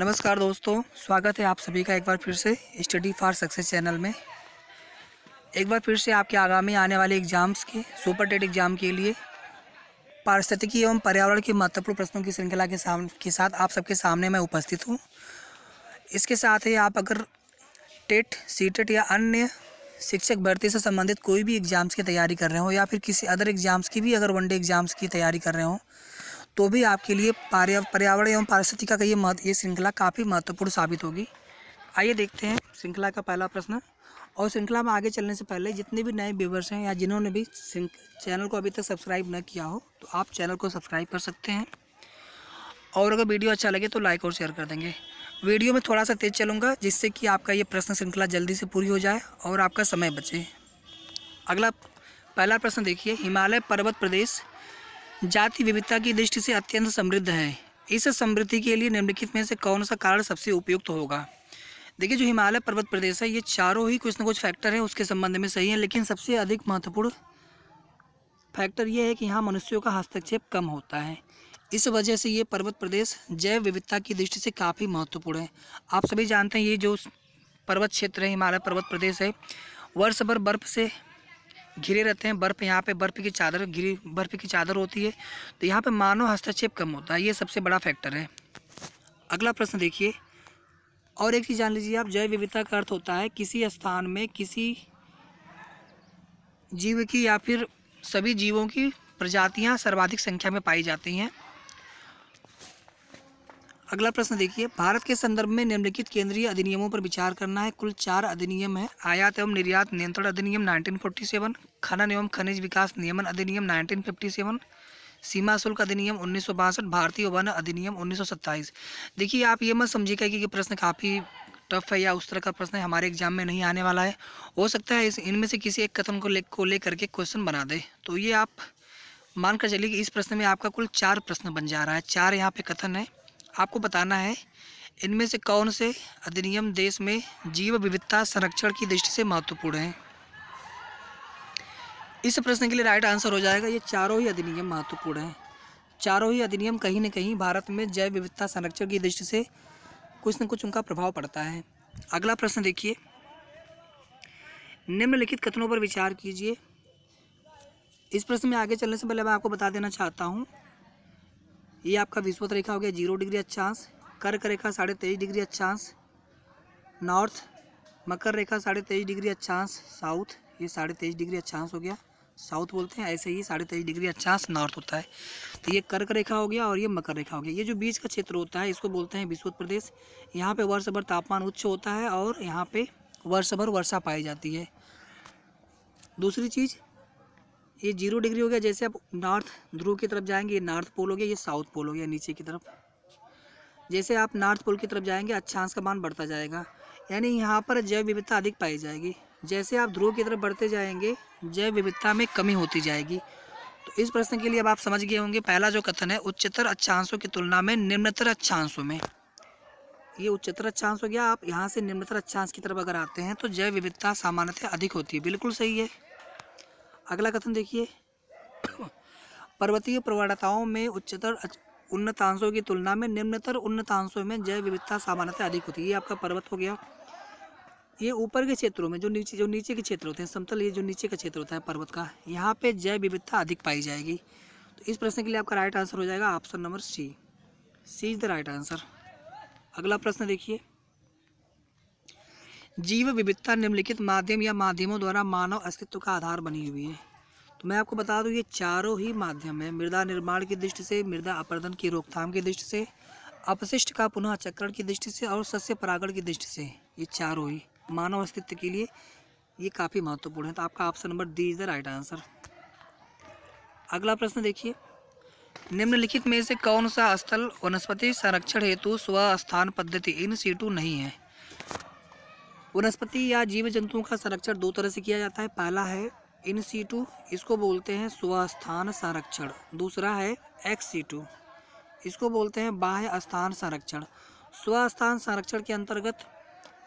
नमस्कार दोस्तों स्वागत है आप सभी का एक बार फिर से स्टडी फॉर सक्सेस चैनल में एक बार फिर से आपके आगामी आने वाले एग्जाम्स के सुपर टेट एग्जाम के लिए पारिस्थितिकी एवं पर्यावरण के महत्वपूर्ण प्रश्नों की श्रृंखला के सामने के साथ आप सबके सामने मैं उपस्थित हूँ इसके साथ ही आप अगर टेट सी टेट या अन्य शिक्षक भर्ती से संबंधित कोई भी एग्ज़ाम्स की तैयारी कर रहे हो या फिर किसी अदर एग्ज़ाम्स की भी अगर वनडे एग्ज़ाम्स की तैयारी कर रहे हों तो भी आपके लिए पर्यावरण एवं पारिस्थिति का ये महत्व ये श्रृंखला काफ़ी महत्वपूर्ण साबित होगी आइए देखते हैं श्रृंखला का पहला प्रश्न और श्रृंखला में आगे चलने से पहले जितने भी नए व्यूवर्स हैं या जिन्होंने भी चैनल को अभी तक सब्सक्राइब न किया हो तो आप चैनल को सब्सक्राइब कर सकते हैं और अगर वीडियो अच्छा लगे तो लाइक और शेयर कर देंगे वीडियो में थोड़ा सा तेज़ चलूँगा जिससे कि आपका ये प्रश्न श्रृंखला जल्दी से पूरी हो जाए और आपका समय बचे अगला पहला प्रश्न देखिए हिमालय पर्वत प्रदेश जाति विविधता की दृष्टि से अत्यंत समृद्ध है इस समृद्धि के लिए निम्नलिखित में से कौन सा कारण सबसे उपयुक्त होगा देखिए जो हिमालय पर्वत प्रदेश है ये चारों ही कुछ ना कुछ फैक्टर हैं उसके संबंध में सही है लेकिन सबसे अधिक महत्वपूर्ण फैक्टर ये है कि यहाँ मनुष्यों का हस्तक्षेप कम होता है इस वजह से ये पर्वत प्रदेश जैव विविधता की दृष्टि से काफ़ी महत्वपूर्ण है आप सभी जानते हैं ये जो पर्वत क्षेत्र है हिमालय पर्वत प्रदेश है वर्ष भर बर्फ से घिरे रहते हैं बर्फ़ यहाँ पे बर्फ़ की चादर घिरी बर्फ़ की चादर होती है तो यहाँ पे मानव हस्तक्षेप कम होता है ये सबसे बड़ा फैक्टर है अगला प्रश्न देखिए और एक चीज़ जान लीजिए आप जैव विविधता का अर्थ होता है किसी स्थान में किसी जीव की या फिर सभी जीवों की प्रजातियाँ सर्वाधिक संख्या में पाई जाती हैं अगला प्रश्न देखिए भारत के संदर्भ में निम्नलिखित केंद्रीय अधिनियमों पर विचार करना है कुल चार अधिनियम है आयात एवं निर्यात नियंत्रण अधिनियम 1947 खनन एवं खनिज विकास नियमन अधिनियम 1957 सीमा शुल्क अधिनियम उन्नीस भारतीय वन अधिनियम उन्नीस देखिए आप ये मत समझिएगा कि ये प्रश्न काफ़ी टफ है या उस तरह का प्रश्न हमारे एग्जाम में नहीं आने वाला है हो सकता है इस इनमें से किसी एक कथन को ले को ले करके क्वेश्चन बना दे तो ये आप मान कर चलिए कि इस प्रश्न में आपका कुल चार प्रश्न बन जा रहा है चार यहाँ पे कथन है आपको बताना है इनमें से कौन से अधिनियम देश में जीव विविधता संरक्षण की दृष्टि से महत्वपूर्ण हैं इस प्रश्न के लिए राइट आंसर हो जाएगा ये चारों ही अधिनियम महत्वपूर्ण हैं चारों ही अधिनियम कहीं न कहीं भारत में जैव विविधता संरक्षण की दृष्टि से कुछ न कुछ उनका प्रभाव पड़ता है अगला प्रश्न देखिए निम्नलिखित कथनों पर विचार कीजिए इस प्रश्न में आगे चलने से पहले मैं आपको बता देना चाहता हूँ ये आपका विश्वत रेखा हो गया जीरो डिग्री अच्छांश कर्क रेखा साढ़े तेईस डिग्री अच्छांश नॉर्थ मकर रेखा साढ़े तेईस डिग्री अच्छांश साउथ ये साढ़े तेईस डिग्री अच्छांश हो गया साउथ बोलते हैं ऐसे ही साढ़े तेईस डिग्री अच्छांश नॉर्थ होता है तो ये कर्क रेखा हो गया और ये मकर रेखा हो गया ये जो बीच का क्षेत्र होता है इसको बोलते हैं विश्वत प्रदेश यहाँ पर वर्ष भर तापमान उच्च होता है और यहाँ पर वर्ष भर वर्षा पाई जाती है दूसरी चीज़ ये जीरो डिग्री हो गया जैसे आप नॉर्थ ध्रुव की तरफ जाएंगे ये नॉर्थ पोल हो गया ये साउथ पोल हो गया नीचे की तरफ जैसे आप नॉर्थ पोल की तरफ जाएंगे अच्छांश का मान बढ़ता जाएगा यानी यहाँ पर जैव विविधता अधिक पाई जाएगी जैसे आप ध्रुव की तरफ बढ़ते जाएंगे जैव विविधता में कमी होती जाएगी तो इस प्रश्न के लिए अब आप समझ गए होंगे पहला जो कथन है उच्चतर अच्छांशों की तुलना में निम्नतर अच्छांशों में ये उच्चतर अच्छांश हो गया आप यहाँ से निम्नतर अच्छांश की तरफ अगर आते हैं तो जैव विविधता सामान्यतः अधिक होती है बिल्कुल सही है अगला कथन देखिए पर्वतीय प्रवणताओं में उच्चतर उन्नतांशों की तुलना में निम्नतर उन्नतांशों में जैव विविधता सामान्यतः अधिक होती है ये आपका पर्वत हो गया ये ऊपर के क्षेत्रों में जो नीचे जो नीचे के क्षेत्र होते हैं समतल ये जो नीचे का क्षेत्र होता है पर्वत का यहाँ पे जैव विविधता अधिक पाई जाएगी तो इस प्रश्न के लिए आपका राइट आंसर हो जाएगा option number C C is the right answer अगला प्रश्न देखिए जीव विविधता निम्नलिखित माध्यम या माध्यमों द्वारा मानव अस्तित्व का आधार बनी हुई है तो मैं आपको बता दूं ये चारों ही माध्यम है मृदा निर्माण की दृष्टि से मृदा अपर्दन की रोकथाम की दृष्टि से अपशिष्ट का पुनः चक्रण की दृष्टि से और सस्य परागण की दृष्टि से ये चारों ही मानव अस्तित्व के लिए ये काफ़ी महत्वपूर्ण है तो आपका option number D is the right answer अगला प्रश्न देखिए निम्नलिखित में से कौन सा स्थल वनस्पति संरक्षण हेतु स्व स्थान पद्धति इन सीटू नहीं है वनस्पति या जीव जंतुओं का संरक्षण दो तरह से किया जाता है पहला है इन सीटू इसको बोलते हैं स्वस्थान संरक्षण दूसरा है एक्स सीटू इसको बोलते हैं बाह्य स्थान संरक्षण स्वस्थान संरक्षण के अंतर्गत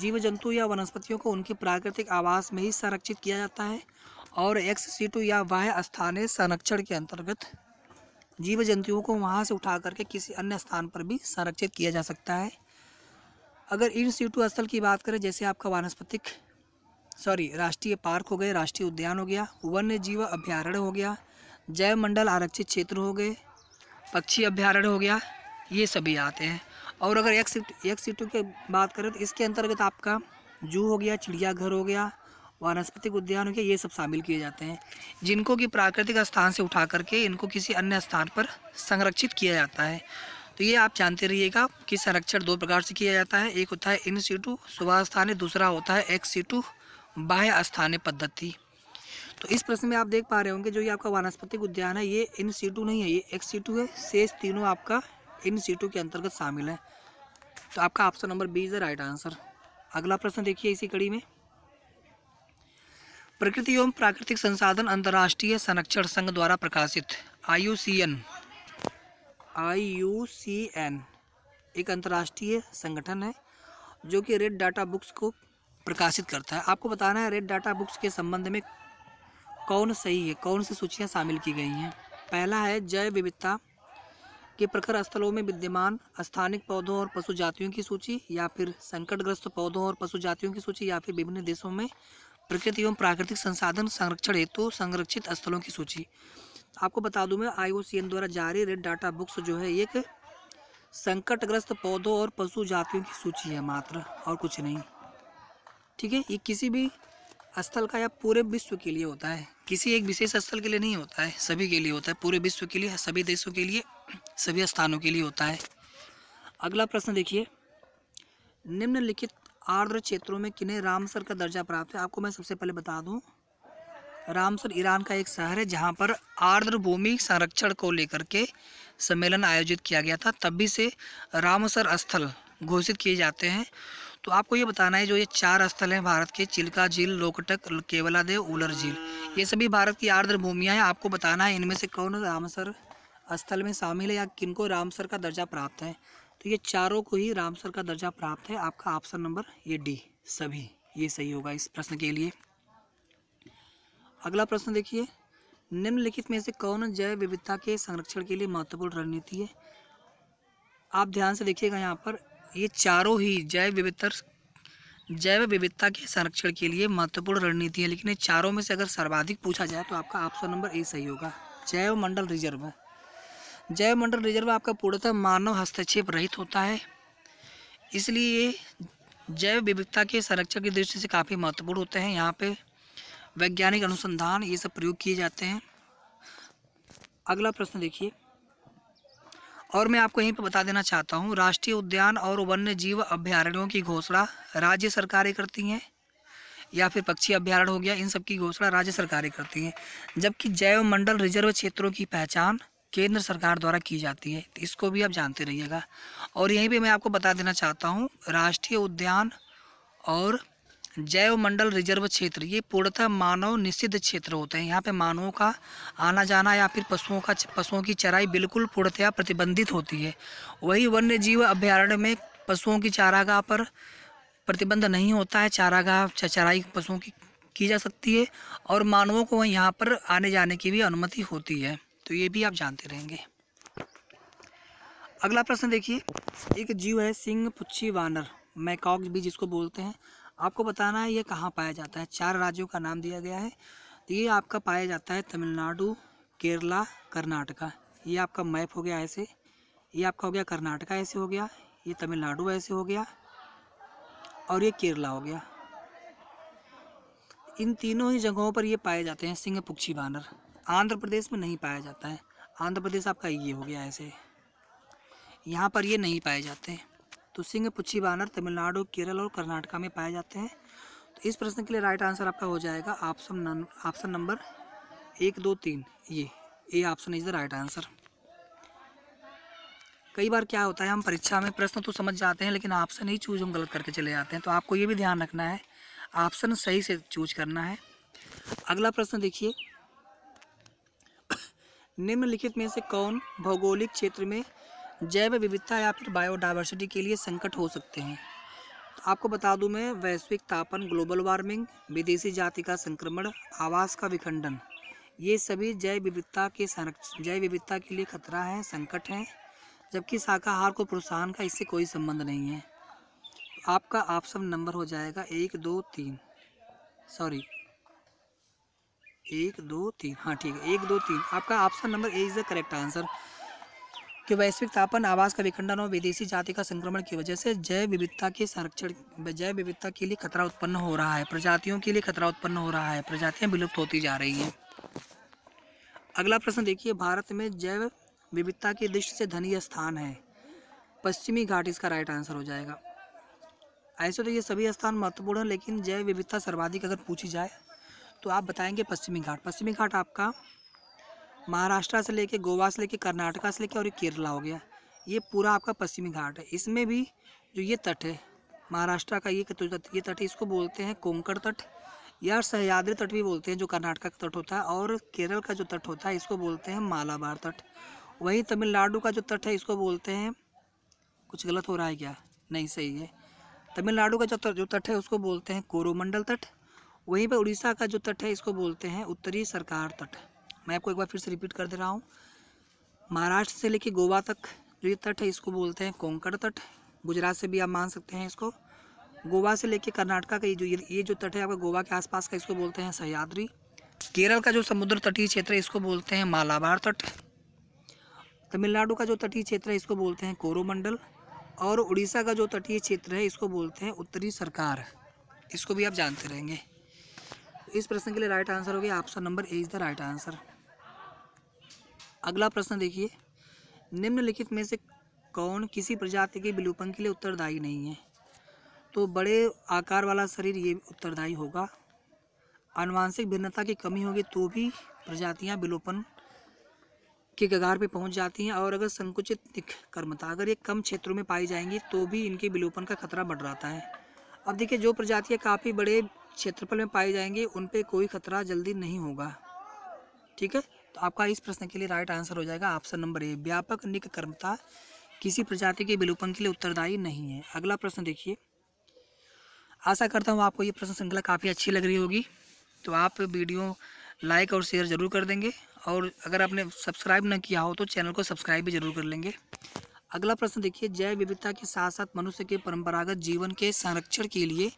जीव जंतु या वनस्पतियों को उनके प्राकृतिक आवास में ही संरक्षित किया जाता है और एक्स सीटू या बाह्य स्थानीय संरक्षण के अंतर्गत जीव जंतुओं को वहाँ से उठा करके किसी अन्य स्थान पर भी संरक्षित किया जा सकता है अगर इन सीटू स्थल की बात करें जैसे आपका वानस्पतिक सॉरी राष्ट्रीय पार्क हो गए राष्ट्रीय उद्यान हो गया वन्य जीव अभ्यारण्य हो गया जैव मंडल आरक्षित क्षेत्र हो गए पक्षी अभ्यारण्य हो गया ये सभी आते हैं और अगर एक सीट एक सीटू की बात करें तो इसके अंतर्गत आपका जू हो गया चिड़ियाघर हो गया वनस्पतिक उद्यान हो गया ये सब शामिल किए जाते हैं जिनको कि प्राकृतिक स्थान से उठा करके इनको किसी अन्य स्थान पर संरक्षित किया जाता है तो ये आप जानते रहिएगा कि संरक्षण दो प्रकार से किया जाता है एक होता है इन सीटू स्थानीय दूसरा होता है एक्स सीटू बाह्य स्थानीय पद्धति तो इस प्रश्न में आप देख पा रहे होंगे जो ये आपका वनस्पतिक उद्यान है ये इन सीटू नहीं है ये एक्स सीटू है शेष तीनों आपका इन सीटू के अंतर्गत शामिल है तो आपका option number B is the right answer अगला प्रश्न देखिए इसी कड़ी में प्रकृति एवं प्राकृतिक संसाधन अंतर्राष्ट्रीय संरक्षण संघ द्वारा प्रकाशित आई आई यू सी एन एक अंतर्राष्ट्रीय संगठन है जो कि रेड डाटा बुक्स को प्रकाशित करता है आपको बताना है रेड डाटा बुक्स के संबंध में कौन सही है कौन सी सूचियाँ शामिल की गई हैं पहला है जैव विविधता के प्रखर स्थलों में विद्यमान स्थानिक पौधों और पशु जातियों की सूची या फिर संकटग्रस्त पौधों और पशु जातियों की सूची या फिर विभिन्न देशों में प्रकृति एवं प्राकृतिक संसाधन संरक्षण हेतु तो संरक्षित स्थलों की सूची आपको बता दूं मैं आईओसीएन द्वारा जारी रेड डाटा बुक्स जो है एक संकटग्रस्त पौधों और पशु जातियों की सूची है मात्र और कुछ नहीं ठीक है ये किसी भी स्थल का या पूरे विश्व के लिए होता है किसी एक विशेष स्थल के लिए नहीं होता है सभी के लिए होता है पूरे विश्व के लिए सभी देशों के लिए सभी स्थानों के लिए होता है अगला प्रश्न देखिए निम्नलिखित आर्द्र क्षेत्रों में किन्हें रामसर का दर्जा प्राप्त है आपको मैं सबसे पहले बता दूं रामसर ईरान का एक शहर है जहाँ पर आर्द्र भूमि संरक्षण को लेकर के सम्मेलन आयोजित किया गया था तभी से रामसर स्थल घोषित किए जाते हैं तो आपको ये बताना है जो ये चार स्थल हैं भारत के चिल्का झील लोकटक केवला देव उलर झील ये सभी भारत की आर्द्र भूमियाँ हैं आपको बताना है इनमें से कौन रामसर स्थल में शामिल है या को रामसर का दर्जा प्राप्त है तो ये चारों को ही रामसर का दर्जा प्राप्त है आपका ऑप्शन नंबर ये डी सभी ये सही होगा इस प्रश्न के लिए अगला प्रश्न देखिए निम्नलिखित में से कौन जैव विविधता के संरक्षण के लिए महत्वपूर्ण रणनीति है आप ध्यान से देखिएगा यहाँ पर ये चारों ही जैव विविधता जैव विविधता के संरक्षण के लिए महत्वपूर्ण रणनीति है लेकिन ये चारों में से अगर सर्वाधिक पूछा जाए तो आपका ऑप्शन नंबर ए सही होगा जैव मंडल रिजर्व जैव मंडल रिजर्व आपका पूर्णतः मानव हस्तक्षेप रहित होता है इसलिए ये जैव विविधता के संरक्षण की दृष्टि से काफ़ी महत्वपूर्ण होते हैं यहाँ पे वैज्ञानिक अनुसंधान ये सब प्रयोग किए जाते हैं अगला प्रश्न देखिए और मैं आपको यहीं पर बता देना चाहता हूँ राष्ट्रीय उद्यान और वन्य जीव अभ्यारण्यों की घोषणा राज्य सरकारें करती हैं या फिर पक्षी अभ्यारण हो गया इन सब की घोषणा राज्य सरकारें करती हैं जबकि जैव मंडल रिजर्व क्षेत्रों की पहचान केंद्र सरकार द्वारा की जाती है इसको भी आप जानते रहिएगा और यहीं पे मैं आपको बता देना चाहता हूँ राष्ट्रीय उद्यान और जैव मंडल रिजर्व क्षेत्र ये पूर्णतः मानव निषिद्ध क्षेत्र होते हैं यहाँ पे मानवों का आना जाना या फिर पशुओं का पशुओं की चराई बिल्कुल पूर्णतया प्रतिबंधित होती है वही वन्य जीव अभ्यारण्य में पशुओं की चारागाह पर प्रतिबंध नहीं होता है चारागाह चराई पशुओं की की जा सकती है और मानवों को यहाँ पर आने जाने की भी अनुमति होती है तो ये भी आप जानते रहेंगे अगला प्रश्न देखिए एक जीव है सिंह पुच्छी वानर मैकॉक भी जिसको बोलते हैं आपको बताना है ये कहाँ पाया जाता है चार राज्यों का नाम दिया गया है तो ये आपका पाया जाता है तमिलनाडु केरला कर्नाटका ये आपका मैप हो गया ऐसे ये आपका हो गया कर्नाटका ऐसे हो गया ये तमिलनाडु ऐसे हो गया और ये केरला हो गया इन तीनों ही जगहों पर ये पाए जाते हैं सिंह पक्षी बानर आंध्र प्रदेश में नहीं पाया जाता है आंध्र प्रदेश आपका ये हो गया ऐसे यहाँ पर ये नहीं पाए जाते हैं तो सिंह पुच्छी बानर तमिलनाडु केरल और कर्नाटका में पाए जाते हैं तो इस प्रश्न के लिए राइट आंसर आपका हो जाएगा ऑप्शन ऑप्शन नंबर एक दो तीन ये ये option is the right answer कई बार क्या होता है हम परीक्षा में प्रश्न तो समझ जाते हैं लेकिन ऑप्शन ही चूज हम गलत करके चले जाते हैं तो आपको ये भी ध्यान रखना है ऑप्शन सही से चूज करना है अगला प्रश्न देखिए निम्नलिखित में से कौन भौगोलिक क्षेत्र में जैव विविधता या फिर बायोडाइवर्सिटी के लिए संकट हो सकते हैं तो आपको बता दूं मैं वैश्विक तापन ग्लोबल वार्मिंग विदेशी जाति का संक्रमण आवास का विखंडन ये सभी जैव विविधता के संरक्षण जैव विविधता के लिए खतरा है संकट है जबकि शाकाहार को प्रोत्साहन का इससे कोई संबंध नहीं है आपका ऑप्शन नंबर हो जाएगा एक दो तीन सॉरी एक दो तीन हाँ ठीक है एक दो तीन आपका option number A is the correct answer कि वैश्विक तापन आवास का विखंडन और विदेशी जाति का संक्रमण की वजह से जैव विविधता के संरक्षण जैव विविधता के लिए खतरा उत्पन्न हो रहा है प्रजातियों के लिए खतरा उत्पन्न हो रहा है प्रजातियाँ विलुप्त होती जा रही हैं अगला प्रश्न देखिए भारत में जैव विविधता की दृष्टि से धनी स्थान है पश्चिमी घाट इसका राइट आंसर हो जाएगा ऐसे तो ये सभी स्थान महत्वपूर्ण हैं लेकिन जैव विविधता सर्वाधिक अगर पूछी जाए तो आप बताएंगे पश्चिमी घाट पश्चिमी घाट आपका महाराष्ट्र से लेके गोवा से लेके कर्नाटका से लेके और ये केरला हो गया ये पूरा आपका पश्चिमी घाट है इसमें भी जो ये तट है महाराष्ट्र का ये तट ये तट इसको बोलते हैं कोंकण तट या सहयाद्री तट भी बोलते हैं जो कर्नाटका का तट होता है और केरल का जो तट होता है इसको बोलते हैं मालाबार तट वहीं तमिलनाडु का जो तट है इसको बोलते हैं कुछ गलत हो रहा है क्या नहीं सही है तमिलनाडु का जो तट जो तट है उसको बोलते हैं कोरोमंडल तट वहीं पर उड़ीसा का जो तट है इसको बोलते हैं उत्तरी सरकार तट मैं आपको एक बार फिर से रिपीट कर दे रहा हूँ महाराष्ट्र से लेके गोवा तक जो ये तट है इसको बोलते हैं कोंकण तट गुजरात से भी आप मान सकते हैं इसको गोवा से लेके कर्नाटका का ये जो ये जो तट है आपका गोवा के आसपास का इसको बोलते हैं सह्याद्री केरल का जो समुद्र तटीय क्षेत्र है इसको बोलते हैं मालाबार तट तमिलनाडु का जो तटीय क्षेत्र है इसको बोलते हैं कोरोमंडल और उड़ीसा का जो तटीय क्षेत्र है इसको बोलते हैं उत्तरी सरकार इसको भी आप जानते रहेंगे इस प्रश्न के लिए राइट आंसर हो गया option number A is the right answer अगला प्रश्न देखिए निम्नलिखित में से कौन किसी प्रजाति के विलोपन के लिए उत्तरदायी नहीं है तो बड़े आकार वाला शरीर ये उत्तरदायी होगा अनुवांशिक भिन्नता की कमी होगी तो भी प्रजातियाँ विलोपन के कगार पे पहुंच जाती हैं और अगर संकुचित कर्मता अगर ये कम क्षेत्रों में पाई जाएंगी तो भी इनके विलोपन का खतरा बढ़ रहा है अब देखिए जो प्रजातियाँ काफ़ी बड़े क्षेत्रफल में पाई जाएंगी उन पर कोई खतरा जल्दी नहीं होगा ठीक है तो आपका इस प्रश्न के लिए राइट आंसर हो जाएगा ऑप्शन नंबर ए व्यापक निक कर्मता किसी प्रजाति के विलोपन के लिए उत्तरदायी नहीं है अगला प्रश्न देखिए आशा करता हूँ आपको ये प्रश्न श्रृंखला काफ़ी अच्छी लग रही होगी तो आप वीडियो लाइक और शेयर ज़रूर कर देंगे और अगर आपने सब्सक्राइब न किया हो तो चैनल को सब्सक्राइब भी जरूर कर लेंगे अगला प्रश्न देखिए जैव विविधता के साथ साथ मनुष्य के परंपरागत जीवन के संरक्षण के लिए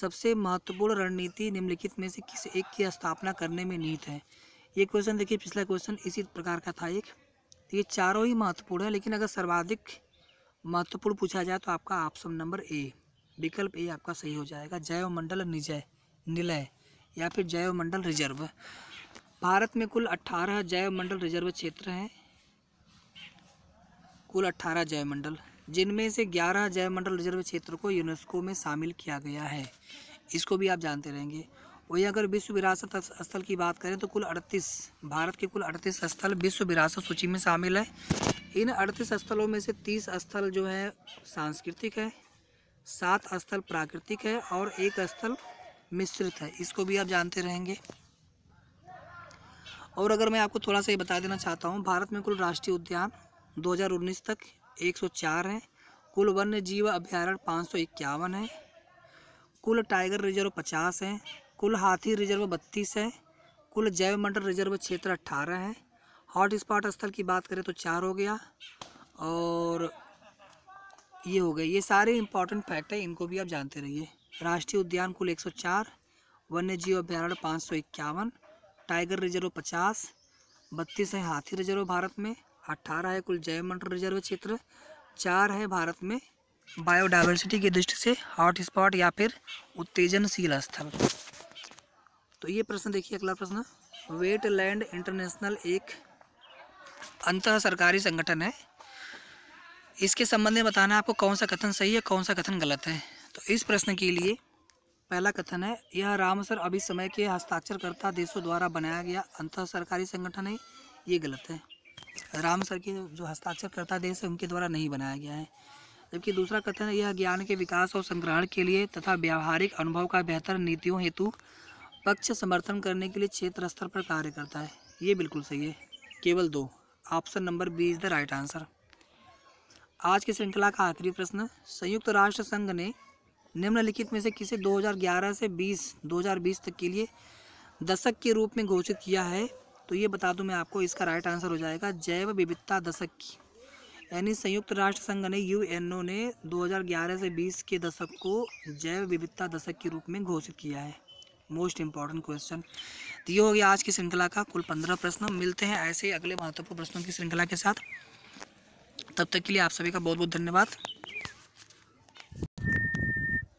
सबसे महत्वपूर्ण रणनीति निम्नलिखित में से किस एक की स्थापना करने में निहित है ये क्वेश्चन देखिए पिछला क्वेश्चन इसी प्रकार का था एक तो ये चारों ही महत्वपूर्ण है लेकिन अगर सर्वाधिक महत्वपूर्ण पूछा जाए तो आपका ऑप्शन नंबर ए विकल्प ए आपका सही हो जाएगा जैव मंडल निजय निलय या फिर जैव मंडल रिजर्व भारत में कुल अट्ठारह जैव मंडल रिजर्व क्षेत्र हैं कुल अट्ठारह जैव मंडल जिनमें से ग्यारह जैव मंडल रिजर्व क्षेत्र को यूनेस्को में शामिल किया गया है इसको भी आप जानते रहेंगे वही अगर विश्व विरासत स्थल की बात करें तो कुल 38 भारत के कुल 38 स्थल विश्व विरासत सूची में शामिल है इन 38 स्थलों में से 30 स्थल जो है सांस्कृतिक है सात स्थल प्राकृतिक है और एक स्थल मिश्रित है इसको भी आप जानते रहेंगे और अगर मैं आपको थोड़ा सा ये बता देना चाहता हूँ भारत में कुल राष्ट्रीय उद्यान दो तक एक हैं कुल वन्य जीव अभ्यारण्य पाँच है कुल टाइगर रिजर्व 50 हैं कुल हाथी रिजर्व बत्तीस है कुल जैव मंडल रिजर्व क्षेत्र अट्ठारह है हॉट स्पॉट स्थल की बात करें तो चार हो गया और ये हो गए ये सारे इंपॉर्टेंट फैक्ट है इनको भी आप जानते रहिए राष्ट्रीय उद्यान कुल 104 वन्य जीव अभ्यारण्य पाँच सौ इक्यावन टाइगर रिजर्व पचास बत्तीस है हाथी रिजर्व भारत में अट्ठारह है कुल जैव मंडल रिजर्व क्षेत्र चार है भारत में बायोडाइवर्सिटी की दृष्टि से हॉटस्पॉट या फिर उत्तेजनशील स्थल तो ये प्रश्न देखिए अगला प्रश्न वेटलैंड इंटरनेशनल एक अंत सरकारी संगठन है इसके संबंध में बताना आपको कौन सा कथन सही है कौन सा कथन गलत है तो इस प्रश्न के लिए पहला कथन है यह रामसर अभी समय के हस्ताक्षरकर्ता देशों द्वारा बनाया गया अंत सरकारी संगठन है ये गलत है रामसर के जो हस्ताक्षरकर्ता देश है उनके द्वारा नहीं बनाया गया है जबकि दूसरा कथन है यह ज्ञान के विकास और संग्रहण के लिए तथा व्यावहारिक अनुभव का बेहतर नीतियों हेतु पक्ष समर्थन करने के लिए क्षेत्र स्तर पर कार्य करता है ये बिल्कुल सही है केवल दो option number B is the right answer आज की श्रृंखला का आखिरी प्रश्न संयुक्त राष्ट्र संघ ने निम्नलिखित में से किसे 2011 से 20 2020 तक के लिए दशक के रूप में घोषित किया है तो ये बता दूं मैं आपको इसका राइट आंसर हो जाएगा जैव विविधता दशक की यानी संयुक्त राष्ट्र संघ ने यू ने 2011 से 20 के दशक को जैव विविधता दशक के रूप में घोषित किया है मोस्ट इंपॉर्टेंट क्वेश्चन तो ये हो गया आज की श्रृंखला का कुल पंद्रह प्रश्न मिलते हैं ऐसे ही अगले महत्वपूर्ण प्रश्नों की श्रृंखला के साथ तब तक के लिए आप सभी का बहुत बहुत धन्यवाद